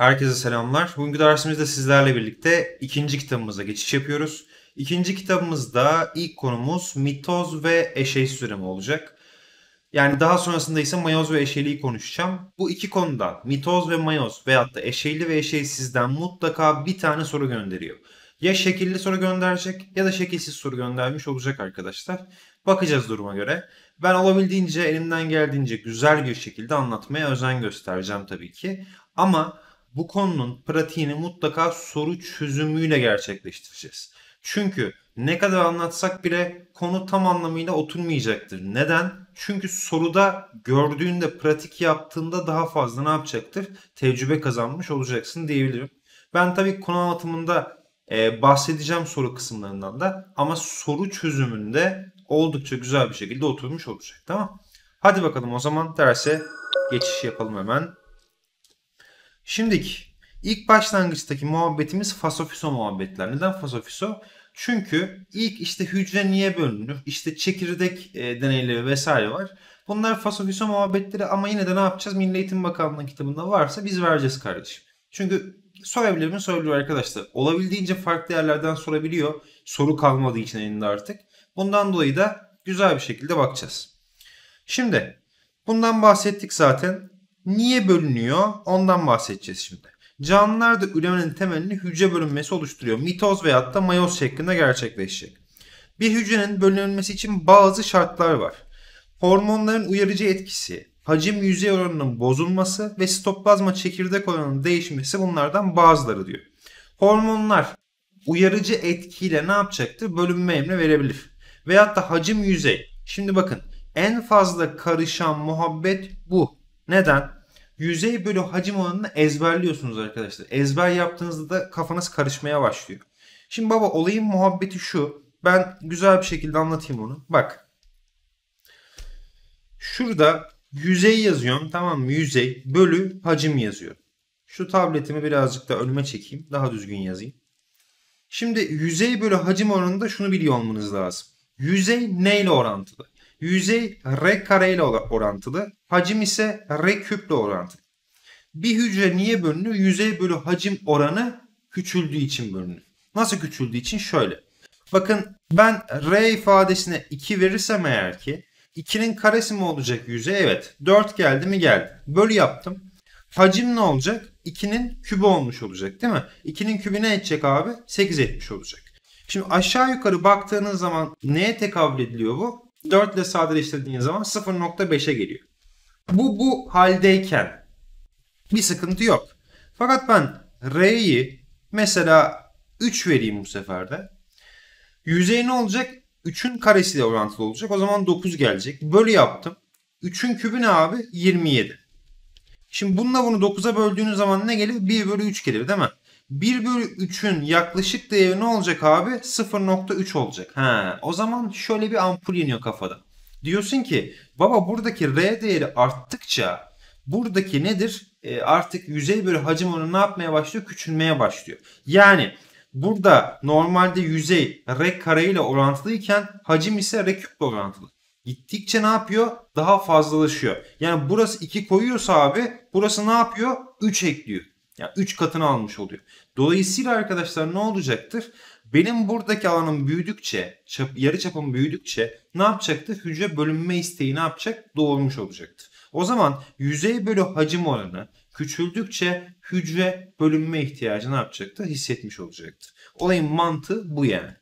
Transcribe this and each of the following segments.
Herkese selamlar. Bugünkü dersimizde sizlerle birlikte ikinci kitabımıza geçiş yapıyoruz. İkinci kitabımızda ilk konumuz mitoz ve eşey süremi olacak. Yani daha sonrasında ise mayoz ve eşeliği konuşacağım. Bu iki konuda mitoz ve mayoz veyahut da eşeyli ve eşeysizden mutlaka bir tane soru gönderiyor. Ya şekilli soru gönderecek ya da şekilsiz soru göndermiş olacak arkadaşlar. Bakacağız duruma göre. Ben olabildiğince elimden geldiğince güzel bir şekilde anlatmaya özen göstereceğim tabii ki. Ama bu konunun pratiğini mutlaka soru çözümüyle gerçekleştireceğiz. Çünkü ne kadar anlatsak bile konu tam anlamıyla oturmayacaktır. Neden? Çünkü soruda gördüğünde pratik yaptığında daha fazla ne yapacaktır? Tecrübe kazanmış olacaksın diyebilirim. Ben tabii konu anlatımında e, bahsedeceğim soru kısımlarından da ama soru çözümünde oldukça güzel bir şekilde oturmuş olacak tamam Hadi bakalım o zaman derse geçiş yapalım hemen. Şimdiki ilk başlangıçtaki muhabbetimiz fasofiso muhabbetler. Neden fasofiso? Çünkü ilk işte hücre niye bölünür? İşte çekirdek e, deneyleri vesaire var. Bunlar fasofiso muhabbetleri ama yine de ne yapacağız? Milli Eğitim Bakanlığı kitabında varsa biz vereceğiz kardeşim. Çünkü sorabilir mi? Sorabiliyor arkadaşlar. Olabildiğince farklı yerlerden sorabiliyor. Soru kalmadığı için elinde artık. Bundan dolayı da güzel bir şekilde bakacağız. Şimdi bundan bahsettik zaten niye bölünüyor ondan bahsedeceğiz şimdi. Canlılar da üremenin temelini hücre bölünmesi oluşturuyor. Mitoz veyahut da mayoz şeklinde gerçekleşecek. Bir hücrenin bölünmesi için bazı şartlar var. Hormonların uyarıcı etkisi, hacim yüzey oranının bozulması ve sitoplazma çekirdek oranının değişmesi bunlardan bazıları diyor. Hormonlar uyarıcı etkiyle ne yapacaktır? Bölünme emri verebilir. Veyahut da hacim yüzey. Şimdi bakın en fazla karışan muhabbet bu. Neden? Yüzey bölü hacim oranını ezberliyorsunuz arkadaşlar. Ezber yaptığınızda da kafanız karışmaya başlıyor. Şimdi baba olayın muhabbeti şu. Ben güzel bir şekilde anlatayım onu. Bak. Şurada yüzey yazıyorum. Tamam mı? Yüzey bölü hacim yazıyor. Şu tabletimi birazcık da önüme çekeyim. Daha düzgün yazayım. Şimdi yüzey bölü hacim oranında şunu biliyor olmanız lazım. Yüzey neyle orantılı? Yüzey R kare ile orantılı. Hacim ise R ile orantılı. Bir hücre niye bölünür? Yüzey bölü hacim oranı küçüldüğü için bölünür. Nasıl küçüldüğü için? Şöyle. Bakın ben R ifadesine 2 verirsem eğer ki 2'nin karesi mi olacak yüzey? Evet. 4 geldi mi geldi. Bölü yaptım. Hacim ne olacak? 2'nin kübü olmuş olacak değil mi? 2'nin kübü ne edecek abi? 8 etmiş olacak. Şimdi aşağı yukarı baktığınız zaman neye tekabül ediliyor bu? 4 ile sadeleştirdiğiniz zaman 0.5'e geliyor. Bu bu haldeyken bir sıkıntı yok. Fakat ben R'yi mesela 3 vereyim bu seferde de. Yüzey ne olacak? 3'ün karesiyle orantılı olacak. O zaman 9 gelecek. Bölü yaptım. 3'ün kübü ne abi? 27. Şimdi bununla bunu 9'a böldüğünüz zaman ne gelir? 1 bölü 3 gelir değil mi? 1 bölü 3'ün yaklaşık değeri ne olacak abi? 0.3 olacak. Ha, o zaman şöyle bir ampul iniyor kafada. Diyorsun ki baba buradaki R değeri arttıkça buradaki nedir? E, artık yüzey bölü hacim onu ne yapmaya başlıyor? Küçülmeye başlıyor. Yani burada normalde yüzey R kare ile orantılıyken hacim ise R küple orantılı. Gittikçe ne yapıyor? Daha fazlalaşıyor. Yani burası 2 koyuyorsa abi burası ne yapıyor? 3 ekliyor. Yani 3 katını almış oluyor. Dolayısıyla arkadaşlar ne olacaktır? Benim buradaki alanım büyüdükçe, çap, yarı çapım büyüdükçe ne yapacaktı? Hücre bölünme isteği ne yapacak? Doğurmuş olacaktı. O zaman yüzey bölü hacim oranı küçüldükçe hücre bölünme ihtiyacı ne yapacaktır? Hissetmiş olacaktı. Olayın mantığı bu yani.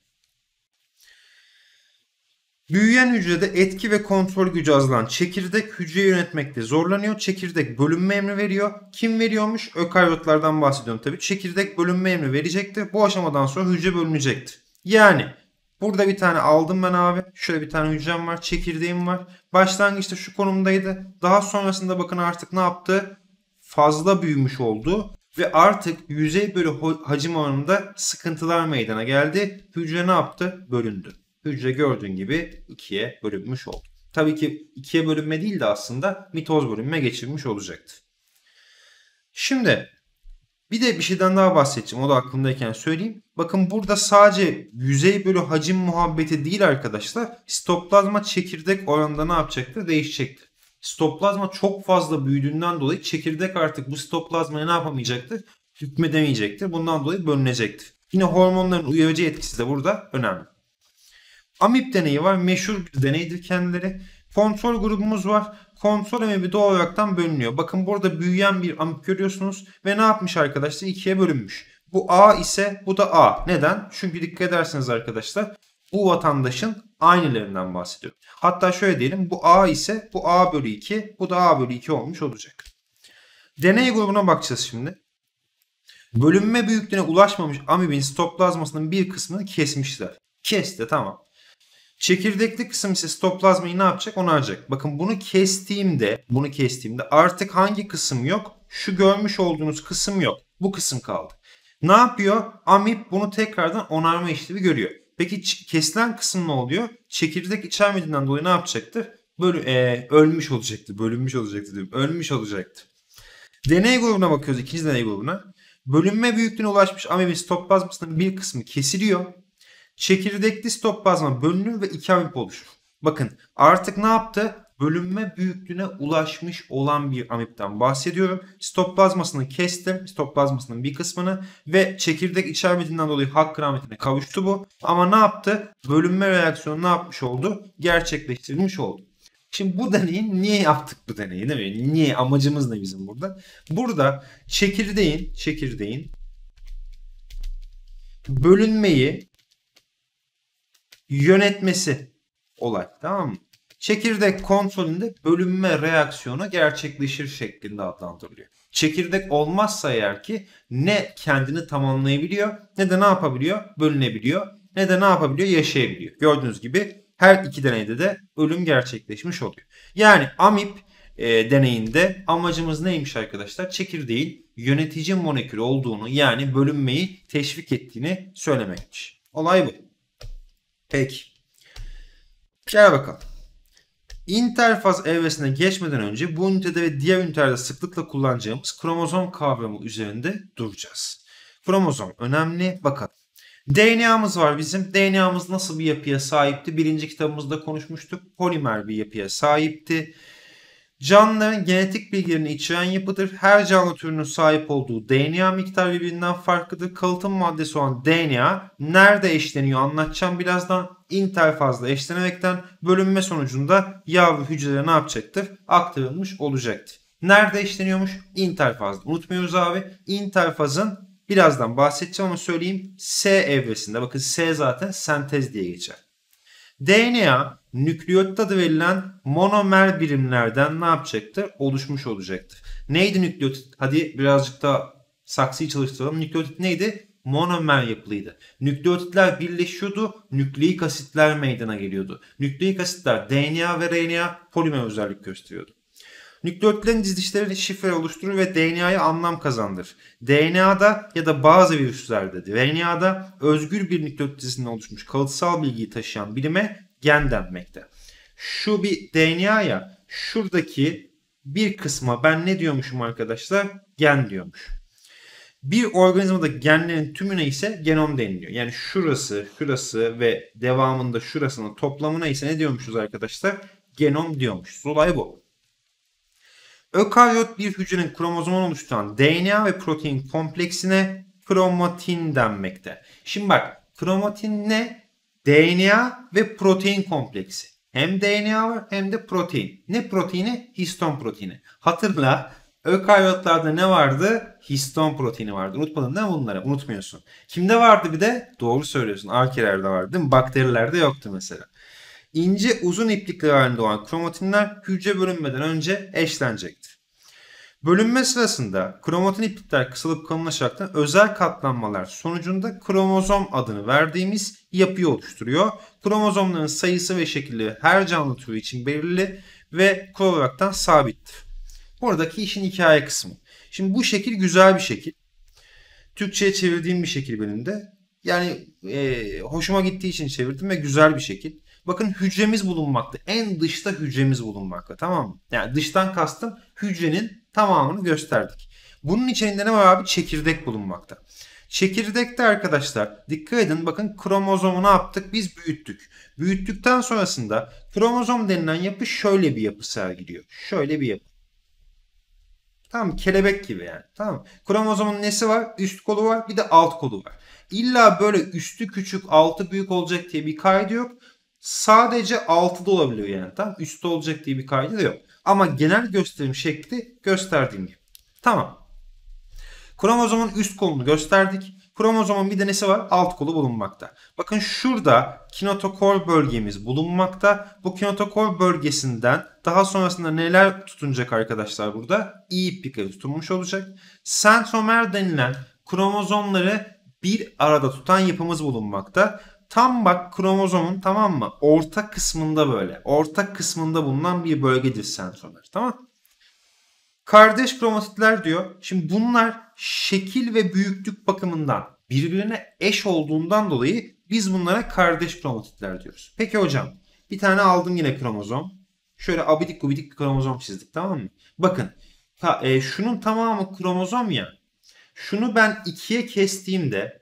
Büyüyen hücrede etki ve kontrol gücü azalan çekirdek hücre yönetmekte zorlanıyor. Çekirdek bölünme emri veriyor. Kim veriyormuş? Ökaryotlardan bahsediyorum tabii. Çekirdek bölünme emri verecekti. Bu aşamadan sonra hücre bölünecektir. Yani burada bir tane aldım ben abi. Şöyle bir tane hücrem var. Çekirdeğim var. Başlangıçta şu konumdaydı. Daha sonrasında bakın artık ne yaptı? Fazla büyümüş oldu ve artık yüzey bölü hacim oranında sıkıntılar meydana geldi. Hücre ne yaptı? Bölündü hücre gördüğün gibi ikiye bölünmüş oldu. Tabii ki ikiye bölünme değil de aslında mitoz bölünme geçirmiş olacaktı. Şimdi bir de bir şeyden daha bahsedeceğim. O da aklımdayken söyleyeyim. Bakın burada sadece yüzey bölü hacim muhabbeti değil arkadaşlar. Stoplazma çekirdek oranında ne yapacaktır? Değişecektir. Stoplazma çok fazla büyüdüğünden dolayı çekirdek artık bu stoplazmaya ne yapamayacaktır? Hükmedemeyecektir. Bundan dolayı bölünecektir. Yine hormonların uyarıcı etkisi de burada önemli. Amip deneyi var. Meşhur bir deneydir kendileri. Kontrol grubumuz var. Kontrol amip doğal olaraktan bölünüyor. Bakın burada büyüyen bir amip görüyorsunuz. Ve ne yapmış arkadaşlar? İkiye bölünmüş. Bu A ise bu da A. Neden? Çünkü dikkat ederseniz arkadaşlar bu vatandaşın aynılarından bahsediyor. Hatta şöyle diyelim bu A ise bu A bölü 2 bu da A bölü 2 olmuş olacak. Deney grubuna bakacağız şimdi. Bölünme büyüklüğüne ulaşmamış amibin stoplazmasının bir kısmını kesmişler. Kesti tamam. Çekirdekli kısım ise sitoplazmayı ne yapacak? Onu arayacak. Bakın bunu kestiğimde, bunu kestiğimde artık hangi kısım yok? Şu görmüş olduğunuz kısım yok. Bu kısım kaldı. Ne yapıyor? Amip bunu tekrardan onarma işlevi görüyor. Peki kesilen kısım ne oluyor? Çekirdek içermediğinden dolayı ne yapacaktır? Bölü, e, ölmüş olacaktı, bölünmüş olacaktı diyorum. Ölmüş olacaktı. Deney grubuna bakıyoruz, ikinci deney grubuna. Bölünme büyüklüğüne ulaşmış amibin stop basmasının bir kısmı kesiliyor. Çekirdekli stop bazma bölünür ve iki amip oluşur. Bakın artık ne yaptı? Bölünme büyüklüğüne ulaşmış olan bir amipten bahsediyorum. Stop plazmasını kestim. Stop plazmasının bir kısmını ve çekirdek içermediğinden dolayı hak kıramitine kavuştu bu. Ama ne yaptı? Bölünme reaksiyonu ne yapmış oldu? Gerçekleştirilmiş oldu. Şimdi bu deneyi niye yaptık bu deneyi değil mi? Niye amacımız ne bizim burada? Burada çekirdeğin çekirdeğin bölünmeyi yönetmesi olay. Tamam mı? Çekirdek kontrolünde bölünme reaksiyonu gerçekleşir şeklinde adlandırılıyor. Çekirdek olmazsa eğer ki ne kendini tamamlayabiliyor ne de ne yapabiliyor? Bölünebiliyor ne de ne yapabiliyor? Yaşayabiliyor. Gördüğünüz gibi her iki deneyde de ölüm gerçekleşmiş oluyor. Yani amip e, deneyinde amacımız neymiş arkadaşlar? Çekirdeğin yönetici molekülü olduğunu yani bölünmeyi teşvik ettiğini söylemekmiş. Olay bu. Peki. Gel bakalım. İnterfaz evresine geçmeden önce bu ünitede ve diğer ünitelerde sıklıkla kullanacağımız kromozom kavramı üzerinde duracağız. Kromozom önemli. Bakalım. DNA'mız var bizim. DNA'mız nasıl bir yapıya sahipti? Birinci kitabımızda konuşmuştuk. Polimer bir yapıya sahipti. Canlıların genetik bilgilerini içeren yapıdır. Her canlı türünün sahip olduğu DNA miktarı birbirinden farklıdır. Kalıtım maddesi olan DNA nerede eşleniyor anlatacağım birazdan. İnterfazla eşlenemekten bölünme sonucunda yavru hücreleri ne yapacaktır? Aktarılmış olacaktır. Nerede eşleniyormuş? İnterfazda. Unutmuyoruz abi. İnterfazın birazdan bahsedeceğim ama söyleyeyim. S evresinde. Bakın S zaten sentez diye geçer. DNA nükleotit adı verilen monomer birimlerden ne yapacaktı? Oluşmuş olacaktı. Neydi nükleotit? Hadi birazcık da saksıyı çalıştıralım. Nükleotit neydi? Monomer yapılıydı. Nükleotitler birleşiyordu. Nükleik asitler meydana geliyordu. Nükleik asitler DNA ve RNA polimer özellik gösteriyordu. Nükleotitlerin dizilişleri şifre oluşturur ve DNA'ya anlam kazandır. DNA'da ya da bazı virüslerde DNA'da özgür bir nükleotit dizisinden oluşmuş kalıtsal bilgiyi taşıyan bilime gen denmekte. Şu bir DNA'ya şuradaki bir kısma ben ne diyormuşum arkadaşlar? Gen diyormuş. Bir organizmada genlerin tümüne ise genom deniliyor. Yani şurası, şurası ve devamında şurasının toplamına ise ne diyormuşuz arkadaşlar? Genom diyormuşuz. Olay bu. Ökaryot bir hücrenin kromozomunu oluşturan DNA ve protein kompleksine kromatin denmekte. Şimdi bak kromatin ne? DNA ve protein kompleksi. Hem DNA var hem de protein. Ne proteini? Histon proteini. Hatırla ökaryotlarda ne vardı? Histon proteini vardı. Unutmadın değil mi bunları? Unutmuyorsun. Kimde vardı bir de? Doğru söylüyorsun. Arkelerde vardı değil mi? Bakterilerde yoktu mesela ince uzun iplikler halinde olan kromatinler hücre bölünmeden önce eşlenecektir. Bölünme sırasında kromatin iplikler kısalıp kalınlaşarak özel katlanmalar sonucunda kromozom adını verdiğimiz yapıyı oluşturuyor. Kromozomların sayısı ve şekli her canlı türü için belirli ve kural olaraktan sabittir. Buradaki işin hikaye kısmı. Şimdi bu şekil güzel bir şekil. Türkçe'ye çevirdiğim bir şekil benim de. Yani e, hoşuma gittiği için çevirdim ve güzel bir şekil. Bakın hücremiz bulunmakta. En dışta hücremiz bulunmakta. Tamam mı? Yani dıştan kastım hücrenin tamamını gösterdik. Bunun içerisinde ne var abi? Çekirdek bulunmakta. Çekirdekte arkadaşlar dikkat edin bakın kromozomu ne yaptık? Biz büyüttük. Büyüttükten sonrasında kromozom denilen yapı şöyle bir yapı sergiliyor. Şöyle bir yapı. Tamam kelebek gibi yani. Tamam Kromozomun nesi var? Üst kolu var bir de alt kolu var. İlla böyle üstü küçük altı büyük olacak diye bir kaydı yok sadece da olabiliyor yani. Tam üstte olacak diye bir kaydı da yok. Ama genel gösterim şekli gösterdiğim gibi. Tamam. Kromozomun üst kolunu gösterdik. Kromozomun bir de nesi var? Alt kolu bulunmakta. Bakın şurada kinotokor bölgemiz bulunmakta. Bu kinotokor bölgesinden daha sonrasında neler tutunacak arkadaşlar burada? İyi iplikleri tutunmuş olacak. Sensomer denilen kromozomları bir arada tutan yapımız bulunmakta tam bak kromozomun tamam mı? Orta kısmında böyle. Orta kısmında bulunan bir bölgedir sensörler. Tamam Kardeş kromatitler diyor. Şimdi bunlar şekil ve büyüklük bakımından birbirine eş olduğundan dolayı biz bunlara kardeş kromatitler diyoruz. Peki hocam bir tane aldım yine kromozom. Şöyle abidik gubidik kromozom çizdik tamam mı? Bakın ha, e, şunun tamamı kromozom ya. Şunu ben ikiye kestiğimde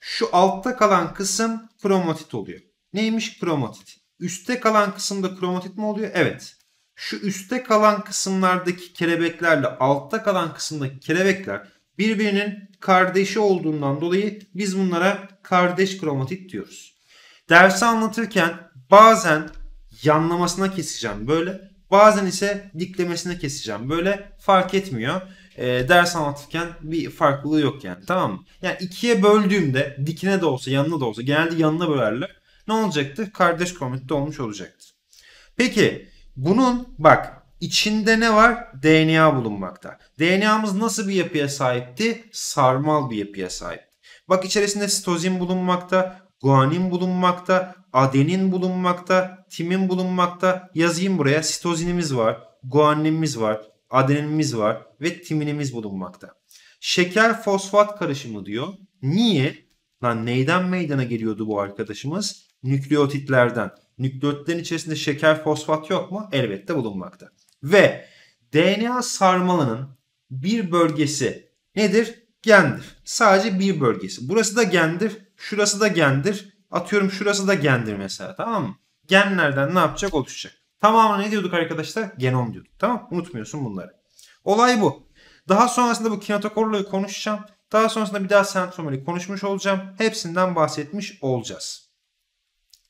şu altta kalan kısım kromatit oluyor. Neymiş kromatit? Üste kalan kısımda kromatit mi oluyor? Evet. Şu üste kalan kısımlardaki kelebeklerle altta kalan kısımdaki kelebekler birbirinin kardeşi olduğundan dolayı biz bunlara kardeş kromatit diyoruz. Dersi anlatırken bazen yanlamasına keseceğim böyle. Bazen ise diklemesine keseceğim böyle fark etmiyor e, ders anlatırken bir farklılığı yok yani tamam mı? Yani ikiye böldüğümde dikine de olsa yanına da olsa genelde yanına bölerler. Ne olacaktı? Kardeş komünite olmuş olacaktı. Peki bunun bak içinde ne var? DNA bulunmakta. DNA'mız nasıl bir yapıya sahipti? Sarmal bir yapıya sahipti. Bak içerisinde sitozin bulunmakta, guanin bulunmakta, adenin bulunmakta, timin bulunmakta. Yazayım buraya sitozinimiz var, guaninimiz var, adeninimiz var ve timinimiz bulunmakta. Şeker fosfat karışımı diyor. Niye? Lan neyden meydana geliyordu bu arkadaşımız? Nükleotitlerden. Nükleotitlerin içerisinde şeker fosfat yok mu? Elbette bulunmakta. Ve DNA sarmalının bir bölgesi nedir? Gendir. Sadece bir bölgesi. Burası da gendir. Şurası da gendir. Atıyorum şurası da gendir mesela tamam mı? Genlerden ne yapacak? Oluşacak. Tamamen ne diyorduk arkadaşlar? Genom diyorduk. Tamam Unutmuyorsun bunları. Olay bu. Daha sonrasında bu kinetokorluğu konuşacağım. Daha sonrasında bir daha sentromeri konuşmuş olacağım. Hepsinden bahsetmiş olacağız.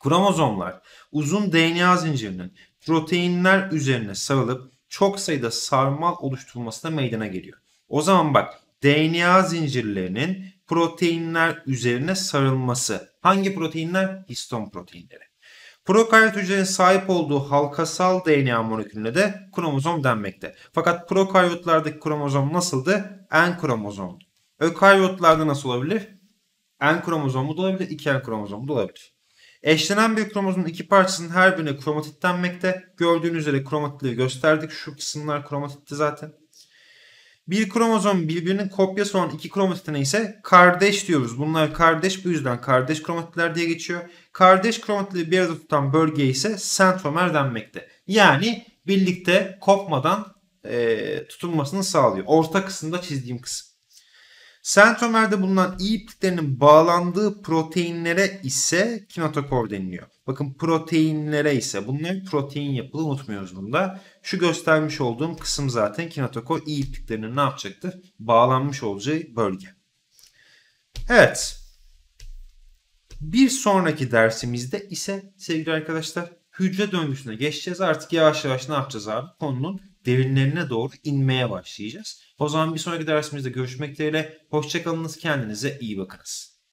Kromozomlar uzun DNA zincirinin proteinler üzerine sarılıp çok sayıda sarmal oluşturulmasına meydana geliyor. O zaman bak DNA zincirlerinin proteinler üzerine sarılması. Hangi proteinler? Histon proteinleri. Prokaryot hücrenin sahip olduğu halkasal DNA molekülüne de kromozom denmekte. Fakat prokaryotlardaki kromozom nasıldı? N kromozomdu. Ökaryotlarda nasıl olabilir? N kromozomu da olabilir, 2N kromozomu da olabilir. Eşlenen bir kromozomun iki parçasının her birine kromatit denmekte. Gördüğünüz üzere kromatitleri gösterdik. Şu kısımlar kromatitti zaten. Bir kromozom birbirinin kopyası olan iki kromatitine ise kardeş diyoruz. Bunlar kardeş bu yüzden kardeş kromatitler diye geçiyor. Kardeş kromatitleri bir arada tutan bölge ise sentromer denmekte. Yani birlikte kopmadan e, tutunmasını sağlıyor. Orta kısımda çizdiğim kısım. Sentromerde bulunan iyi ipliklerinin bağlandığı proteinlere ise kinotokor deniliyor. Bakın proteinlere ise bunlar protein yapılı unutmuyoruz bunda. Şu göstermiş olduğum kısım zaten kinetokor i e ipliklerinin ne yapacaktı? Bağlanmış olacağı bölge. Evet. Bir sonraki dersimizde ise sevgili arkadaşlar hücre döngüsüne geçeceğiz. Artık yavaş yavaş ne yapacağız abi? Konunun derinlerine doğru inmeye başlayacağız. O zaman bir sonraki dersimizde görüşmek dileğiyle. Hoşçakalınız. Kendinize iyi bakınız.